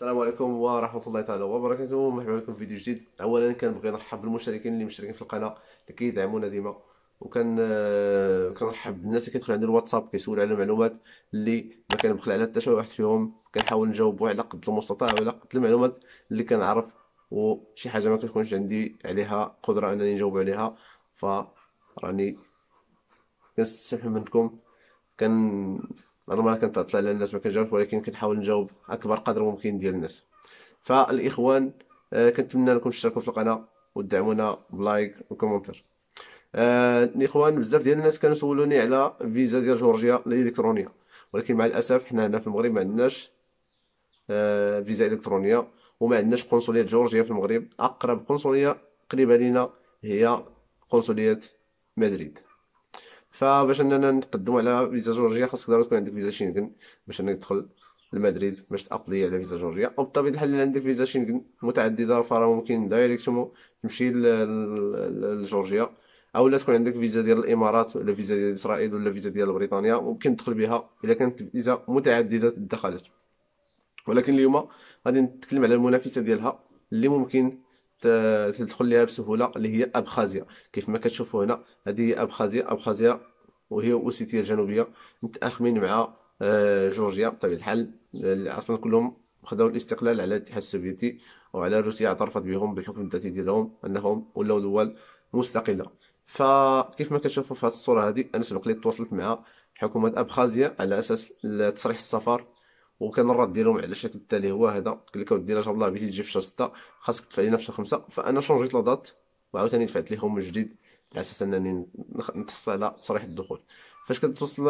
السلام عليكم ورحمه الله تعالى وبركاته مرحبا بكم في فيديو جديد اولا كنبغي نرحب بالمشتركين اللي مشتركين في القناه اللي كيدعمونا ديما وكان آه، كنرحب بالناس اللي كيدخلوا عندي الواتساب كيسول على المعلومات اللي ما كنبخل على حتى شي واحد فيهم كنحاول نجاوبو على قد المستطاع وعلى قد المعلومات اللي كنعرف وشي حاجه ما كتكونش عندي عليها قدره انني نجاوب عليها فراني كنستسمح منكم كن بعض المرات كنطلع على الناس ما كنجاوبش ولكن كنحاول نجاوب اكبر قدر ممكن ديال الناس فالاخوان آه، كنتمنى لكم تشتركوا في القناه ودعمونا بلايك وكومنتر آه الاخوان بزاف ديال الناس كانوا سولوني على فيزا ديال جورجيا الالكترونيه ولكن مع الاسف حنا هنا في المغرب ما عندناش آه فيزا الكترونيه وما عندناش قنصليه جورجيا في المغرب اقرب قنصليه قريبه لينا هي قنصليه مدريد فباش اننا نقدموا على فيزا جورجيا خاصك ضروري تكون عندك فيزا شينغن باش انك تدخل لمدريد باش تاقضي على فيزا جورجيا بطبيعه الحال اللي عندك فيزا شينغن متعدده فراه ممكن دايريكتومون تمشي لجورجيا او لا تكون عندك فيزا ديال الامارات ولا فيزا ديال اسرائيل ولا فيزا ديال بريطانيا ممكن تدخل بها اذا كانت فيزا متعدده الدخلات ولكن اليوم غادي نتكلم على المنافسه ديالها اللي ممكن تدخل لها بسهوله اللي هي ابخازيا كيف ما كتشوفوا هنا هذه هي ابخازيا ابخازيا وهي اوسيتيا الجنوبيه متاخمين مع آه، جورجيا بطبيعه الحال اصلا كلهم خداو الاستقلال على الاتحاد السوفيتي وعلى روسيا اعترفت بهم بالحكم الذاتي ديالهم انهم ولاو دول مستقله فكيف ما كتشوفوا في هذه الصوره هذه انا سبق لي تواصلت مع حكومه ابخازيا على اساس تصريح السفر وكان الرد ديالهم على الشكل التالي هو هذا اودي ديالها جاب الله بغيتي تجي في شهر 6 خاصك تدفع لينا في شهر 5 فانا شونجيت لا دات وعاوتاني دفعت ليهم من جديد على اساس انني نتحصل على تصريح الدخول فاش كتوصل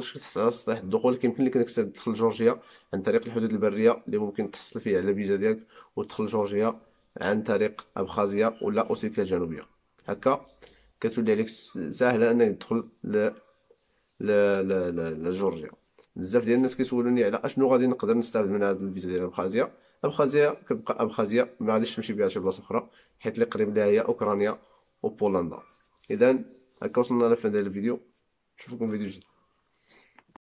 فاش كتحصل على تصريح الدخول كيمكن لك انك تدخل جورجيا عن طريق الحدود البريه اللي ممكن تحصل فيها على الفيزا ديالك وتدخل جورجيا عن طريق ابخازيا ولا اوسيتيا الجنوبيه هكا كتولي عليك ساهله انك تدخل ل ل ل, ل... ل... لجورجيا بزاف ديال الناس كيسولوني على اشنو غادي نقدر نستافد من هاد الفيزا ديال ابخازيا ابخازيا كتبقى ابخازيا ما غاديش تمشي بها شي بلاصه اخرى حيت اللي قريب لها هي اوكرانيا وبولندا اذا هكا وصلنا لفين ديال الفيديو نشوفكم فيديو جديد